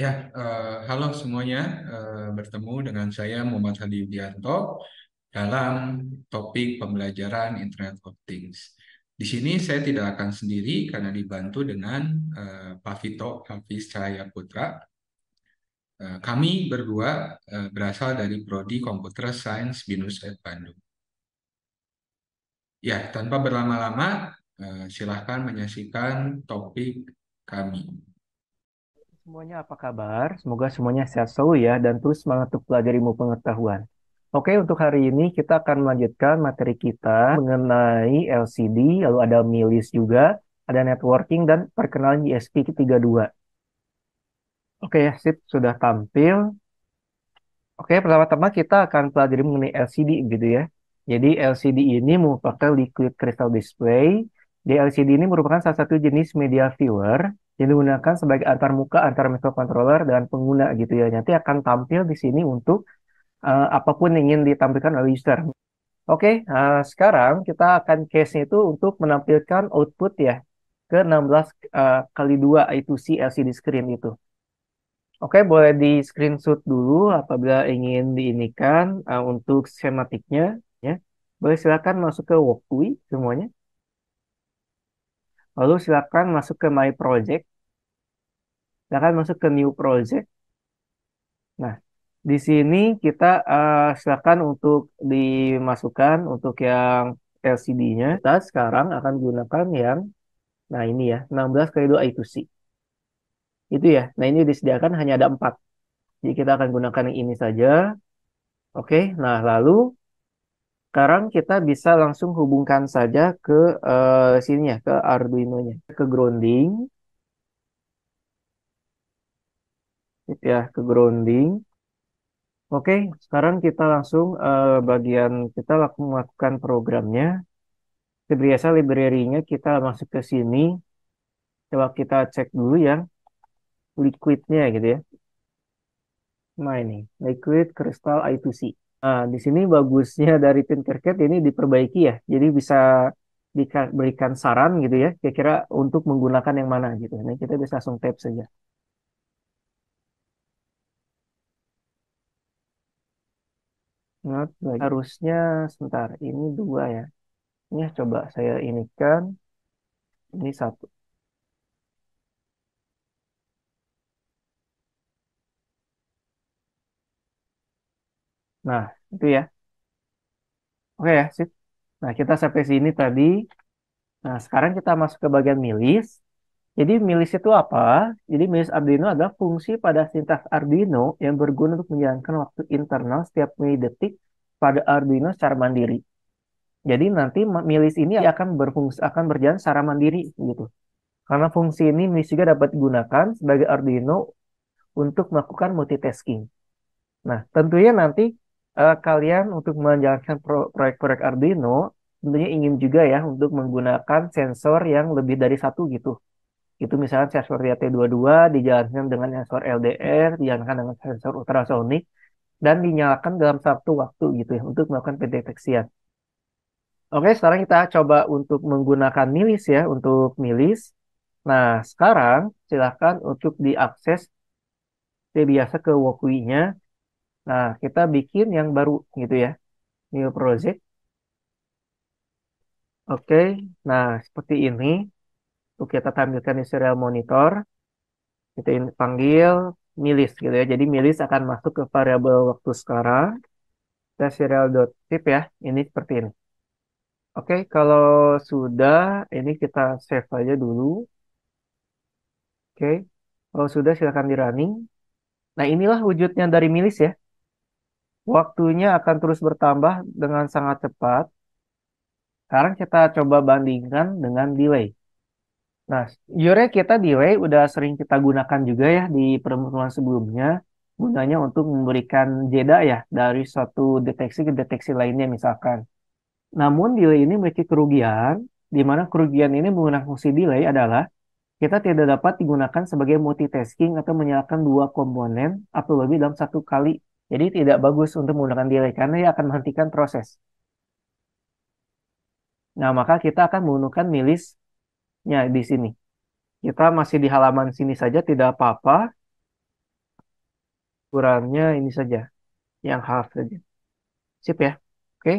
Ya, uh, halo semuanya. Uh, bertemu dengan saya Muhammad Hadi Yudianto dalam topik pembelajaran Internet of Things. Di sini saya tidak akan sendiri karena dibantu dengan uh, Pak Vito Hafiz Cahaya Putra. Uh, kami berdua uh, berasal dari Prodi Computer Science BINUS at Bandung. Ya, tanpa berlama-lama, uh, silahkan menyaksikan topik kami semuanya apa kabar? Semoga semuanya sehat selalu ya dan terus semangat untuk belajar ilmu pengetahuan. Oke, untuk hari ini kita akan melanjutkan materi kita mengenai LCD, lalu ada milis juga, ada networking dan perkenalan ISP32. Oke, ya, sip, sudah tampil. Oke, pertama-tama kita akan pelajari mengenai LCD gitu ya. Jadi LCD ini merupakan liquid crystal display LCD ini merupakan salah satu jenis media viewer yang digunakan sebagai antar muka controller microcontroller dan pengguna gitu ya. Nanti akan tampil di sini untuk uh, apapun yang ingin ditampilkan oleh user. Oke, okay, uh, eh, sekarang kita akan case-nya itu untuk menampilkan output ya ke 16 uh, eh, kali 2 i 2 LCD screen itu. Oke, okay, boleh di screenshot dulu apabila ingin diinikan uh, untuk sematiknya ya. Boleh silakan masuk ke Wokui semuanya. Lalu silakan masuk ke My Project. Silakan masuk ke New Project. Nah, di sini kita uh, silakan untuk dimasukkan untuk yang LCD-nya. Kita sekarang akan gunakan yang nah ini ya, 16 kali 2 I2C. Itu ya. Nah, ini disediakan hanya ada 4. Jadi kita akan gunakan yang ini saja. Oke, nah lalu sekarang kita bisa langsung hubungkan saja ke uh, eh, sini ya, ke Arduino-nya, ke grounding. Ya, ke grounding. Oke, sekarang kita langsung uh, bagian kita langsung melakukan programnya. Seperti biasa library-nya kita masuk ke sini. Coba kita cek dulu yang liquid-nya gitu ya. Nah ini, liquid crystal I2C. Nah, di sini bagusnya dari Tinkercad ini diperbaiki ya. Jadi bisa diberikan saran gitu ya, kira-kira untuk menggunakan yang mana gitu. Nah, kita bisa langsung tap saja. Not nah, Harusnya sebentar, ini dua ya. Ini coba saya inikan. Ini satu. Nah, itu ya. Oke ya, sip. Nah, kita sampai sini tadi. Nah, sekarang kita masuk ke bagian milis. Jadi milis itu apa? Jadi milis Arduino adalah fungsi pada sintaks Arduino yang berguna untuk menjalankan waktu internal setiap detik pada Arduino secara mandiri. Jadi nanti milis ini akan berfungsi akan berjalan secara mandiri gitu. Karena fungsi ini milis juga dapat digunakan sebagai Arduino untuk melakukan multitasking. Nah, tentunya nanti uh, kalian untuk menjalankan proyek-proyek Arduino tentunya ingin juga ya untuk menggunakan sensor yang lebih dari satu gitu. Itu misalnya sensor YT22 dijalankan dengan sensor LDR, dijalankan dengan sensor ultrasonik, dan dinyalakan dalam satu waktu gitu ya untuk melakukan pendeteksian. Oke, sekarang kita coba untuk menggunakan milis ya, untuk milis. Nah, sekarang silahkan untuk diakses dia ya, biasa ke wokui Nah, kita bikin yang baru gitu ya. New project. Oke, nah seperti ini. Untuk kita tampilkan di serial monitor. Kita panggil milis gitu ya. Jadi milis akan masuk ke variabel waktu sekarang. Kita serial.tip ya. Ini seperti ini. Oke, kalau sudah ini kita save aja dulu. Oke, kalau sudah silakan di running. Nah inilah wujudnya dari milis ya waktunya akan terus bertambah dengan sangat cepat. Sekarang kita coba bandingkan dengan delay. Nah, Yure kita delay udah sering kita gunakan juga ya di pertemuan sebelumnya. Gunanya untuk memberikan jeda ya dari suatu deteksi ke deteksi lainnya misalkan. Namun delay ini memiliki kerugian, di mana kerugian ini menggunakan fungsi delay adalah kita tidak dapat digunakan sebagai multitasking atau menyalakan dua komponen atau lebih dalam satu kali jadi tidak bagus untuk menggunakan delay karena dia akan menghentikan proses. Nah, maka kita akan menggunakan milisnya di sini. Kita masih di halaman sini saja, tidak apa-apa. Ukurannya ini saja, yang half saja. Sip ya, oke.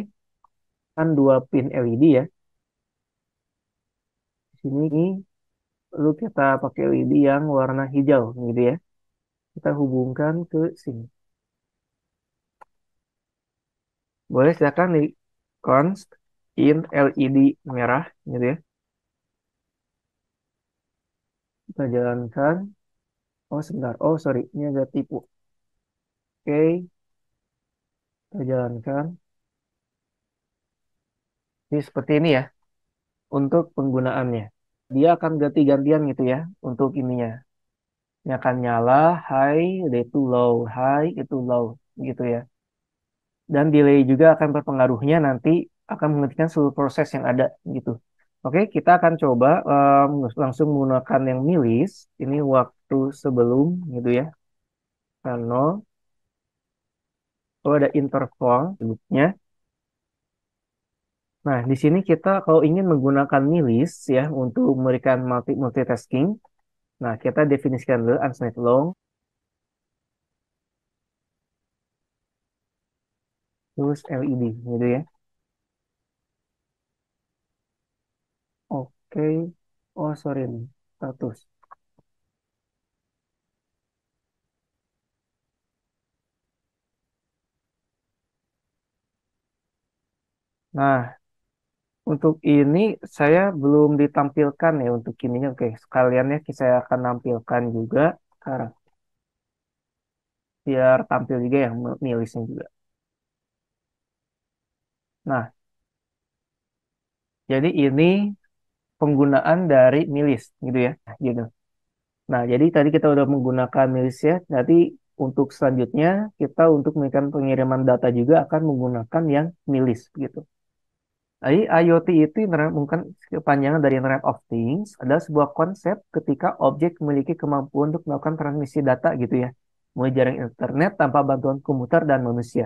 Kan dua pin LED ya. Di sini lalu kita pakai LED yang warna hijau gitu ya. Kita hubungkan ke sini. boleh silakan di const in LED merah gitu ya. Kita jalankan. Oh sebentar, oh sorry, ini ada tipu. Oke, okay. kita jalankan. Jadi seperti ini ya, untuk penggunaannya. Dia akan ganti-gantian gitu ya, untuk ininya. Ini akan nyala, high, itu low, high, itu low, gitu ya dan delay juga akan berpengaruhnya nanti akan menghentikan seluruh proses yang ada gitu. Oke, kita akan coba um, langsung menggunakan yang milis. Ini waktu sebelum gitu ya. Kalau Oh ada interval sebutnya. Nah, di sini kita kalau ingin menggunakan milis ya untuk memberikan multi multitasking. Nah, kita definisikan dulu unsnide long terus LED gitu ya. Oke, oh sorry nih, status. Nah, untuk ini saya belum ditampilkan ya untuk ininya. Oke, sekalian ya saya akan nampilkan juga sekarang. Biar tampil juga ya milisnya juga. Nah, jadi ini penggunaan dari milis gitu ya, gitu. Nah, jadi tadi kita udah menggunakan milis ya. Nanti untuk selanjutnya kita untuk memberikan pengiriman data juga akan menggunakan yang milis gitu. Jadi IoT itu mungkin kepanjangan dari Internet of Things adalah sebuah konsep ketika objek memiliki kemampuan untuk melakukan transmisi data gitu ya, mulai jaring internet tanpa bantuan komputer dan manusia.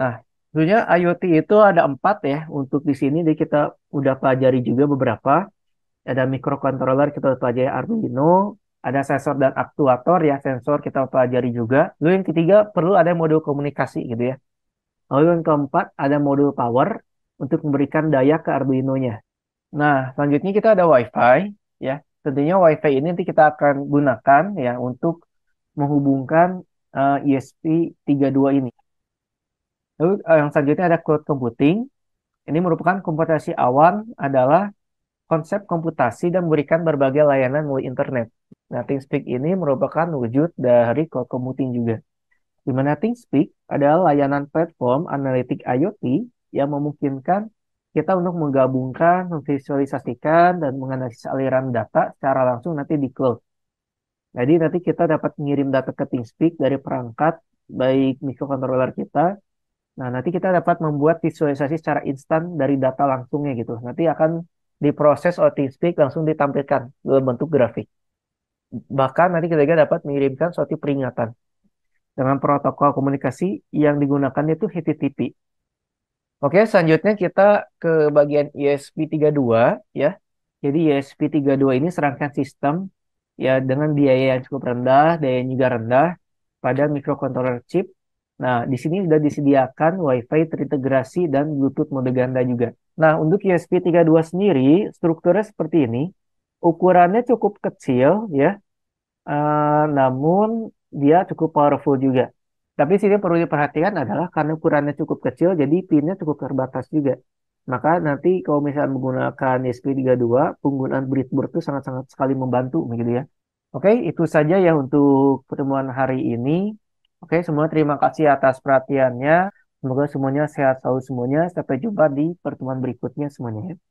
Nah, Sebenarnya IoT itu ada empat ya untuk di sini jadi kita udah pelajari juga beberapa. Ada microcontroller kita udah pelajari Arduino, ada sensor dan aktuator ya sensor kita pelajari juga. Lalu yang ketiga perlu ada modul komunikasi gitu ya. Lalu yang keempat ada modul power untuk memberikan daya ke Arduino-nya. Nah selanjutnya kita ada WiFi ya. Tentunya WiFi ini nanti kita akan gunakan ya untuk menghubungkan ESP32 eh, ini Lalu eh, yang selanjutnya ada cloud computing. Ini merupakan komputasi awan adalah konsep komputasi dan memberikan berbagai layanan melalui internet. Nah, ThinkSpeak ini merupakan wujud dari cloud computing juga. Di mana ThinkSpeak adalah layanan platform analitik IoT yang memungkinkan kita untuk menggabungkan, memvisualisasikan, dan menganalisis aliran data secara langsung nanti di cloud. Jadi nanti kita dapat mengirim data ke ThinkSpeak dari perangkat baik mikrokontroler kita Nah, nanti kita dapat membuat visualisasi secara instan dari data langsungnya gitu. Nanti akan diproses oleh TeamSpeak langsung ditampilkan dalam bentuk grafik. Bahkan nanti kita juga dapat mengirimkan suatu peringatan dengan protokol komunikasi yang digunakan itu HTTP. Oke, selanjutnya kita ke bagian ESP32 ya. Jadi ESP32 ini serangkaian sistem ya dengan biaya yang cukup rendah, daya yang juga rendah pada microcontroller chip Nah, di sini sudah disediakan WiFi terintegrasi dan Bluetooth mode ganda juga. Nah, untuk USB 32 sendiri, strukturnya seperti ini. Ukurannya cukup kecil, ya. Uh, namun, dia cukup powerful juga. Tapi sini perlu diperhatikan adalah karena ukurannya cukup kecil, jadi pinnya cukup terbatas juga. Maka nanti kalau misalnya menggunakan USB 32 penggunaan breadboard itu sangat-sangat sekali membantu, begitu ya. Oke, itu saja ya untuk pertemuan hari ini. Oke, semua terima kasih atas perhatiannya. Semoga semuanya sehat selalu semuanya. Sampai jumpa di pertemuan berikutnya semuanya.